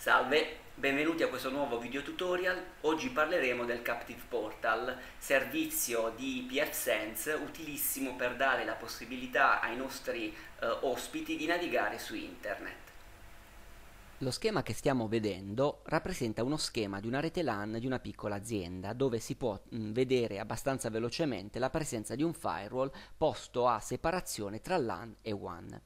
Salve, benvenuti a questo nuovo video tutorial. Oggi parleremo del Captive Portal, servizio di PF Sense utilissimo per dare la possibilità ai nostri eh, ospiti di navigare su internet. Lo schema che stiamo vedendo rappresenta uno schema di una rete LAN di una piccola azienda dove si può mh, mm, vedere abbastanza velocemente la presenza di un firewall posto a separazione tra LAN e WAN.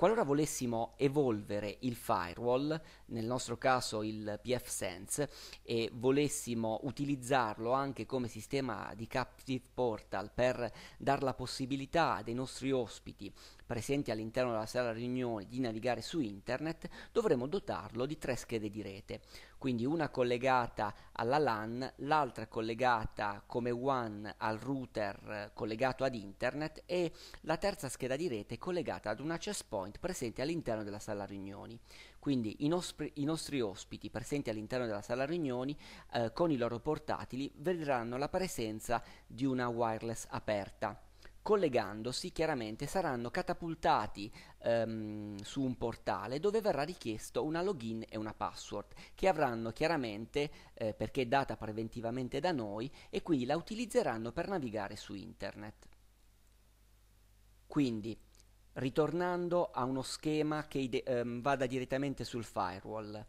Qualora volessimo evolvere il firewall, nel nostro caso il pfSense, e volessimo utilizzarlo anche come sistema di captive portal per dare la possibilità dei nostri ospiti presenti all'interno della sala riunione di navigare su internet, dovremo dotarlo di tre schede di rete, quindi una collegata alla LAN, l'altra collegata come WAN al router collegato ad internet e la terza scheda di rete collegata ad un access point presente all'interno della sala riunioni. Quindi i nostri, i nostri ospiti presenti all'interno della sala riunioni eh, con i loro portatili vedranno la presenza di una wireless aperta collegandosi chiaramente saranno catapultati ehm, su un portale dove verrà richiesto una login e una password che avranno chiaramente eh, perché è data preventivamente da noi e quindi la utilizzeranno per navigare su internet. Quindi ritornando a uno schema che ehm, vada direttamente sul firewall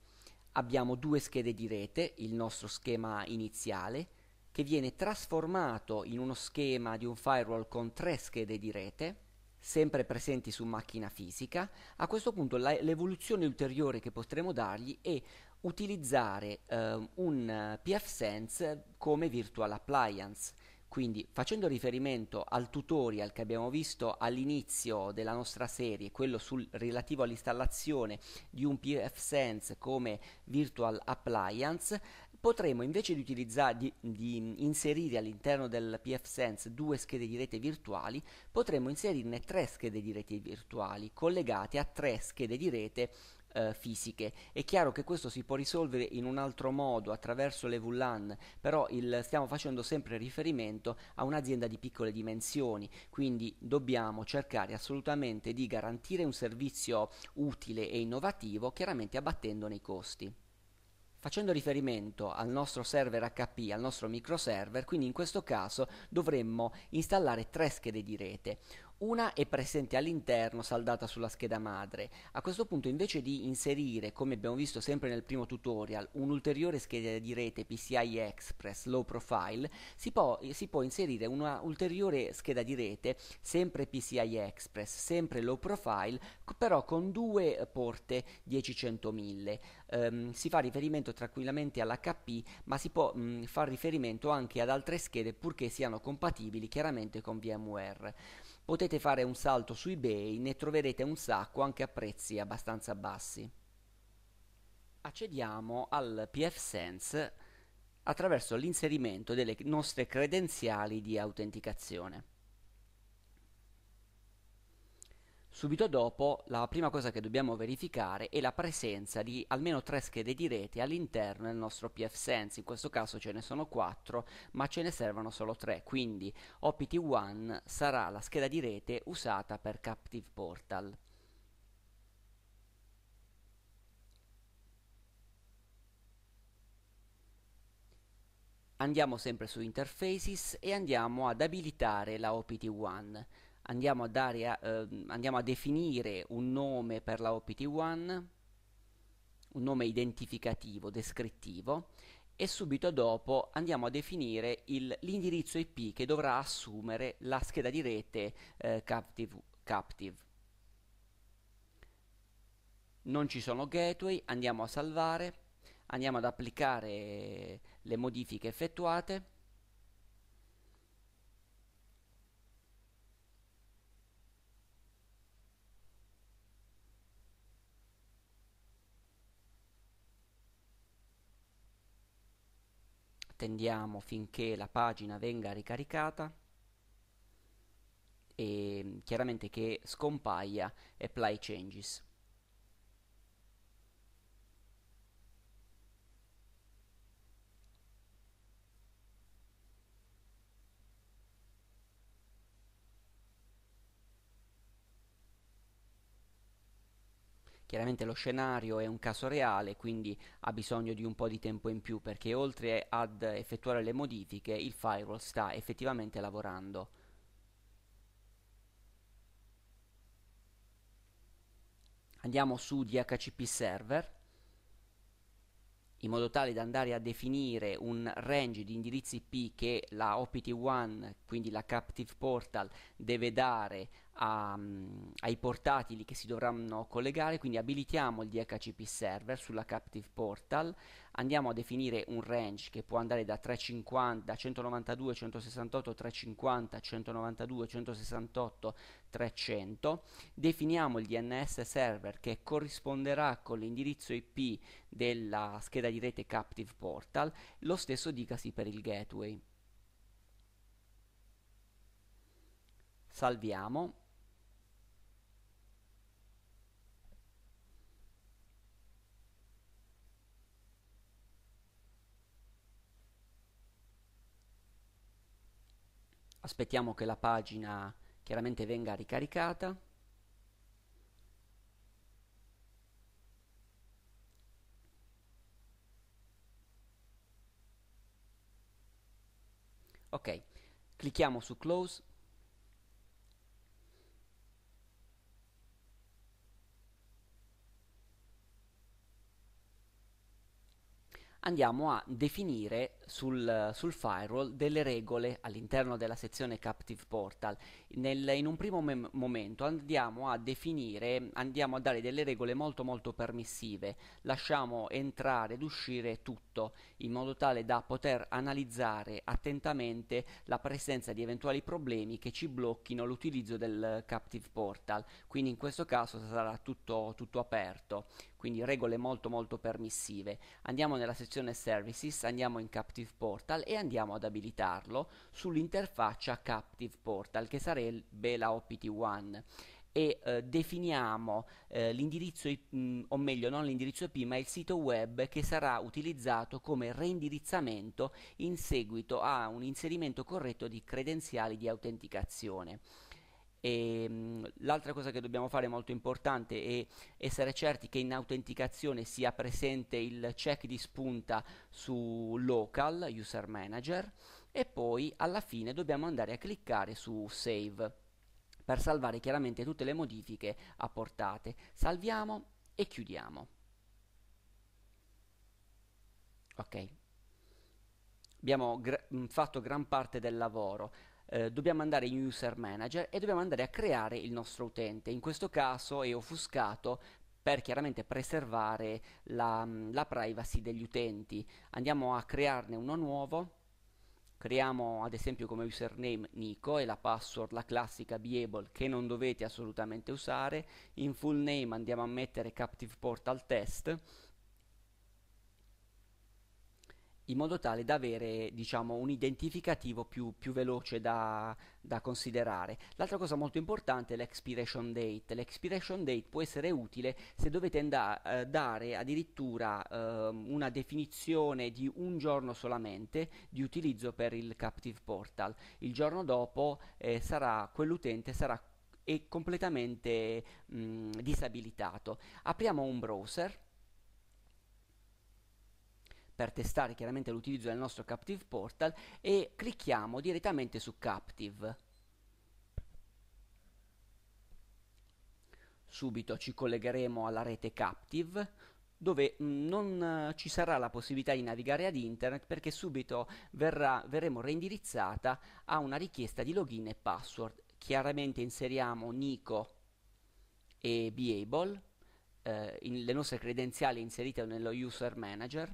abbiamo due schede di rete, il nostro schema iniziale che viene trasformato in uno schema di un firewall con tre schede di rete, sempre presenti su macchina fisica. A questo punto la, l'evoluzione ulteriore che potremo dargli è utilizzare eh, un eh, PFSense come virtual appliance. Quindi facendo riferimento al tutorial che abbiamo visto all'inizio della nostra serie, quello sul, relativo all'installazione di un PFSense come Virtual Appliance, potremo invece di, di, di inserire all'interno del PFSense due schede di rete virtuali, potremo inserirne tre schede di rete virtuali collegate a tre schede di rete eh, fisiche. È chiaro che questo si può risolvere in un altro modo, attraverso le VLAN, però il, stiamo facendo sempre riferimento a un'azienda di piccole dimensioni, quindi dobbiamo cercare assolutamente di garantire un servizio utile e innovativo, chiaramente abbattendone i costi. Facendo riferimento al nostro server HP, al nostro microserver, quindi in questo caso dovremmo installare tre schede di rete. Una è presente all'interno, saldata sulla scheda madre. A questo punto invece di inserire, come abbiamo visto sempre nel primo tutorial, un'ulteriore scheda di rete PCI Express Low Profile, si può, si può inserire una ulteriore scheda di rete, sempre PCI Express, sempre Low Profile, però con due porte 10 Um, ehm, si fa riferimento tranquillamente all'HP, ma si può mh, far riferimento anche ad altre schede purché siano compatibili chiaramente con VMware potete fare un salto su eBay, ne troverete un sacco anche a prezzi abbastanza bassi. Accediamo al PFSense attraverso l'inserimento delle nostre credenziali di autenticazione. Subito dopo la prima cosa che dobbiamo verificare è la presenza di almeno tre schede di rete all'interno del nostro pfSense, in questo caso ce ne sono quattro ma ce ne servono solo tre, quindi OPT1 sarà la scheda di rete usata per Captive Portal. Andiamo sempre su Interfaces e andiamo ad abilitare la OPT1 andiamo a, dare a, eh, andiamo a definire un nome per la OPT1, un nome identificativo, descrittivo, e subito dopo andiamo a definire l'indirizzo IP che dovrà assumere la scheda di rete eh, captive, captive. Non ci sono gateway, andiamo a salvare, andiamo ad applicare le modifiche effettuate attendiamo finché la pagina venga ricaricata e chiaramente che scompaia apply changes Chiaramente lo scenario è un caso reale, quindi ha bisogno di un po' di tempo in più perché oltre ad effettuare le modifiche il firewall sta effettivamente lavorando. Andiamo su DHCP server in modo tale da andare a definire un range di indirizzi IP che la OPT1, quindi la Captive Portal, deve dare a, um, ai portatili che si dovranno collegare, quindi abilitiamo il DHCP server sulla Captive Portal andiamo a definire un range che può andare da 350, 192, 168, 350, 192, 168, 300, definiamo il DNS server che corrisponderà con l'indirizzo IP della scheda di rete captive portal, lo stesso dicasi per il gateway. Salviamo aspettiamo che la pagina chiaramente venga ricaricata ok clicchiamo su close andiamo a definire sul, sul firewall delle regole all'interno della sezione Captive Portal. Nel, in un primo mem- momento andiamo a definire, andiamo a dare delle regole molto molto permissive, lasciamo entrare ed uscire tutto in modo tale da poter analizzare attentamente la presenza di eventuali problemi che ci blocchino l'utilizzo del Captive Portal. Quindi in questo caso sarà tutto, tutto aperto, quindi regole molto molto permissive. Andiamo nella sezione Services, andiamo in Captive Captive Portal e andiamo ad abilitarlo sull'interfaccia Captive Portal che sarebbe la OPT1 e eh, definiamo eh, l'indirizzo IP, mm, o meglio non l'indirizzo IP ma il sito web che sarà utilizzato come reindirizzamento in seguito a un inserimento corretto di credenziali di autenticazione. E, ehm, mh, l'altra cosa che dobbiamo fare molto importante è essere certi che in autenticazione sia presente il check di spunta su local, user manager, e poi alla fine dobbiamo andare a cliccare su save per salvare chiaramente tutte le modifiche apportate. Salviamo e chiudiamo. Ok. Abbiamo gr- mm, fatto gran parte del lavoro. Eh, dobbiamo andare in user manager e dobbiamo andare a creare il nostro utente. In questo caso è offuscato per chiaramente preservare la, mm, la privacy degli utenti. Andiamo a crearne uno nuovo creiamo ad esempio come username Nico e la password la classica Beable che non dovete assolutamente usare in full name andiamo a mettere captive portal test in modo tale da avere diciamo, un identificativo più, più veloce da, da considerare. L'altra cosa molto importante è l'expiration date. L'expiration date può essere utile se dovete andare, eh, dare addirittura eh, una definizione di un giorno solamente di utilizzo per il captive portal. Il giorno dopo eh, sarà, quell'utente sarà completamente mh, disabilitato. Apriamo un browser per testare chiaramente l'utilizzo del nostro Captive Portal e clicchiamo direttamente su Captive. Subito ci collegheremo alla rete Captive dove mm, non eh, ci sarà la possibilità di navigare ad internet perché subito verrà, verremo reindirizzata a una richiesta di login e password. Chiaramente inseriamo Nico e Beable, eh, in, le nostre credenziali inserite nello user manager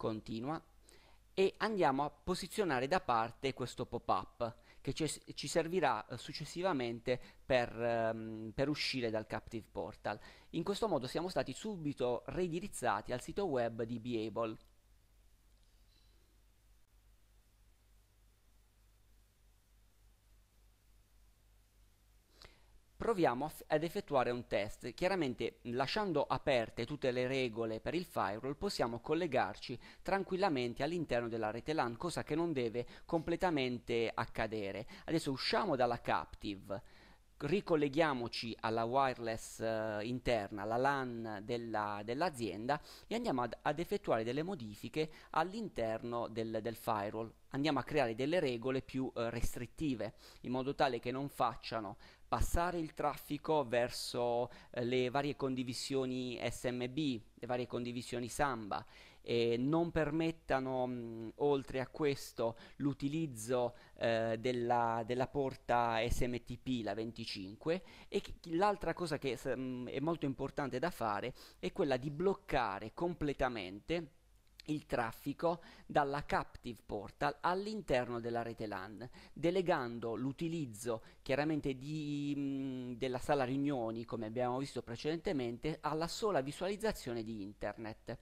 continua e andiamo a posizionare da parte questo pop-up che ci servirà eh, successivamente per, um, per, uscire dal Captive Portal. In questo modo siamo stati subito reindirizzati al sito web di Beable. proviamo ad effettuare un test. Chiaramente lasciando aperte tutte le regole per il firewall possiamo collegarci tranquillamente all'interno della rete LAN, cosa che non deve completamente accadere. Adesso usciamo dalla captive ricolleghiamoci alla wireless eh, interna, alla LAN della, dell'azienda e andiamo ad, ad, effettuare delle modifiche all'interno del, del, firewall. Andiamo a creare delle regole più eh, restrittive in modo tale che non facciano passare il traffico verso eh, le varie condivisioni SMB, le varie condivisioni Samba e non permettano mh, mm, oltre a questo l'utilizzo eh, della, della, porta SMTP, la 25, e l'altra cosa che mh, mm, è molto importante da fare è quella di bloccare completamente il traffico dalla captive portal all'interno della rete LAN, delegando l'utilizzo chiaramente di, mh, mm, della sala riunioni, come abbiamo visto precedentemente, alla sola visualizzazione di internet.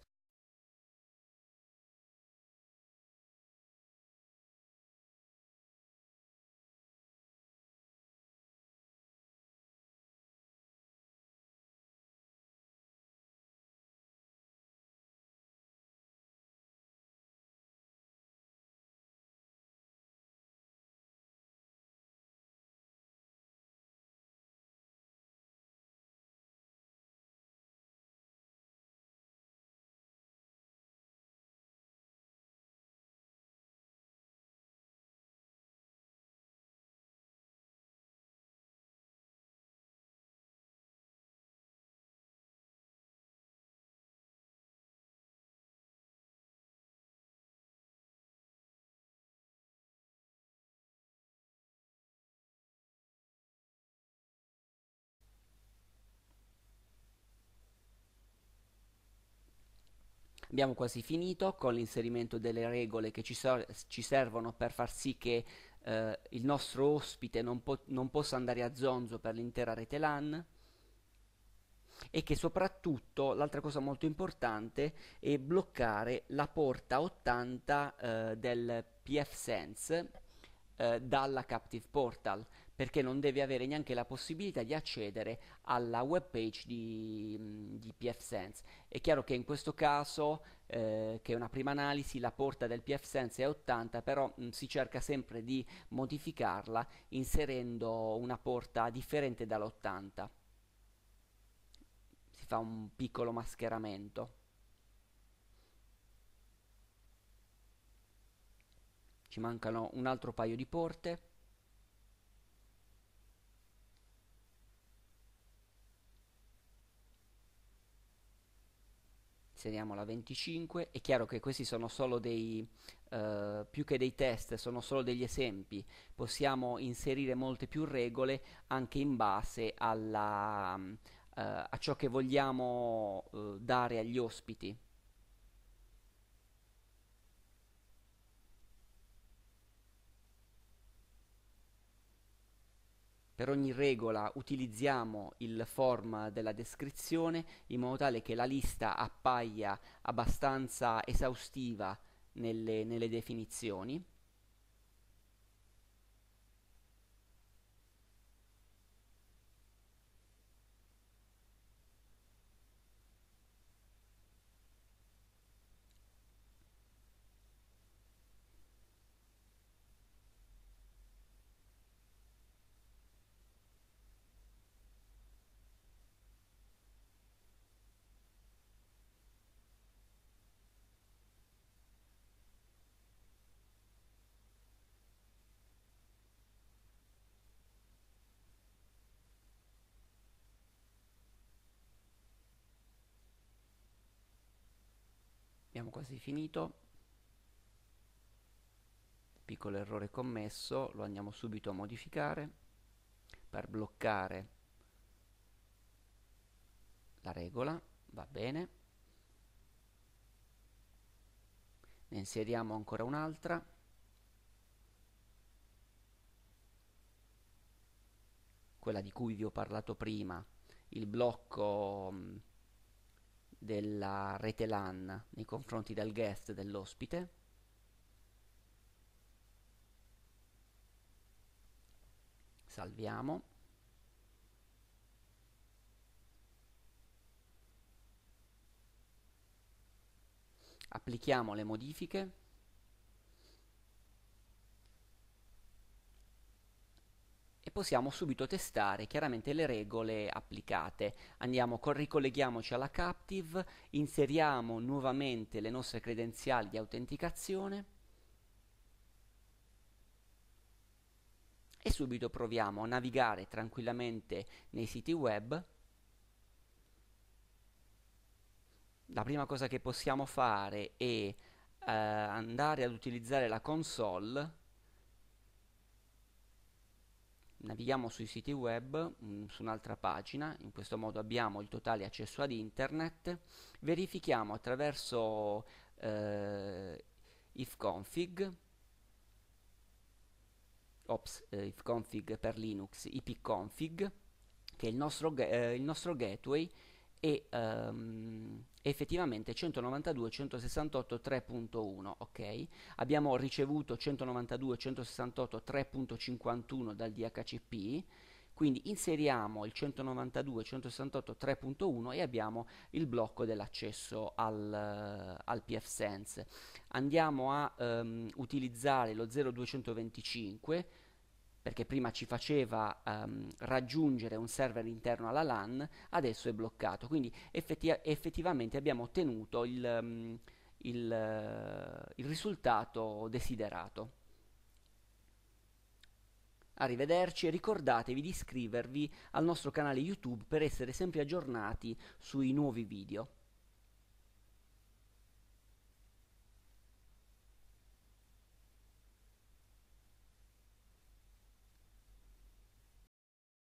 Abbiamo quasi finito con l'inserimento delle regole che ci, so ci servono per far sì che eh, il nostro ospite non, po non possa andare a zonzo per l'intera rete LAN e che soprattutto l'altra cosa molto importante è bloccare la porta 80 eh, del PFSense eh, dalla Captive Portal perché non deve avere neanche la possibilità di accedere alla web page di, di PFSense. È chiaro che in questo caso, eh, che è una prima analisi, la porta del PFSense è 80, però mh, si cerca sempre di modificarla inserendo una porta differente dall'80. Si fa un piccolo mascheramento. Ci mancano un altro paio di porte. Inseriamo la 25, è chiaro che questi sono solo dei, eh, più che dei test, sono solo degli esempi, possiamo inserire molte più regole anche in base alla, eh, a ciò che vogliamo eh, dare agli ospiti. per ogni regola utilizziamo il form della descrizione in modo tale che la lista appaia abbastanza esaustiva nelle, nelle definizioni abbiamo quasi finito piccolo errore commesso lo andiamo subito a modificare per bloccare la regola va bene ne inseriamo ancora un'altra quella di cui vi ho parlato prima il blocco della rete LAN nei confronti del guest dell'ospite salviamo applichiamo le modifiche possiamo subito testare chiaramente le regole applicate. Andiamo, ricolleghiamoci alla captive, inseriamo nuovamente le nostre credenziali di autenticazione e subito proviamo a navigare tranquillamente nei siti web. La prima cosa che possiamo fare è eh, andare ad utilizzare la console navighiamo sui siti web mh, mm, su un'altra pagina, in questo modo abbiamo il totale accesso ad internet, verifichiamo attraverso eh, ifconfig, ops, eh, ifconfig per Linux, ipconfig, che è il nostro, eh, il nostro gateway e ehm, effettivamente 192.168.3.1, ok? Abbiamo ricevuto 192.168.3.51 dal DHCP, quindi inseriamo il 192.168.3.1 e abbiamo il blocco dell'accesso al, al PFSense. Andiamo a um, utilizzare lo 0225 perché prima ci faceva um, raggiungere un server interno alla LAN, adesso è bloccato. Quindi effetti- effettivamente abbiamo ottenuto il, um, il, uh, il risultato desiderato. Arrivederci e ricordatevi di iscrivervi al nostro canale YouTube per essere sempre aggiornati sui nuovi video.